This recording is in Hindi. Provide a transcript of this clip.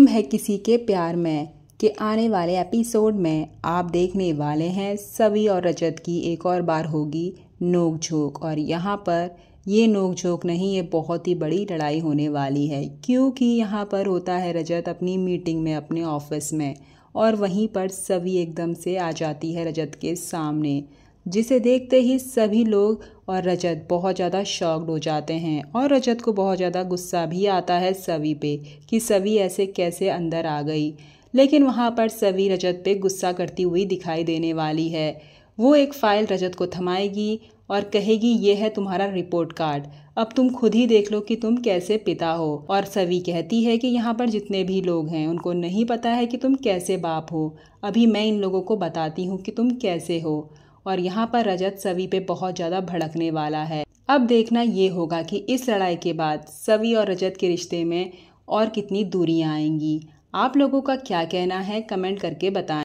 हम है किसी के प्यार में के आने वाले एपिसोड में आप देखने वाले हैं सभी और रजत की एक और बार होगी नोकझोंक और यहाँ पर ये नोकझोंक नहीं ये बहुत ही बड़ी लड़ाई होने वाली है क्योंकि यहाँ पर होता है रजत अपनी मीटिंग में अपने ऑफिस में और वहीं पर सभी एकदम से आ जाती है रजत के सामने जिसे देखते ही सभी लोग और रजत बहुत ज़्यादा शॉक्ड हो जाते हैं और रजत को बहुत ज़्यादा गुस्सा भी आता है सभी पे कि सभी ऐसे कैसे अंदर आ गई लेकिन वहाँ पर सवी रजत पे गुस्सा करती हुई दिखाई देने वाली है वो एक फ़ाइल रजत को थमाएगी और कहेगी ये है तुम्हारा रिपोर्ट कार्ड अब तुम खुद ही देख लो कि तुम कैसे पिता हो और सभी कहती है कि यहाँ पर जितने भी लोग हैं उनको नहीं पता है कि तुम कैसे बाप हो अभी मैं इन लोगों को बताती हूँ कि तुम कैसे हो और यहाँ पर रजत सवि पे बहुत ज़्यादा भड़कने वाला है अब देखना ये होगा कि इस लड़ाई के बाद सवि और रजत के रिश्ते में और कितनी दूरियाँ आएंगी आप लोगों का क्या कहना है कमेंट करके बताएं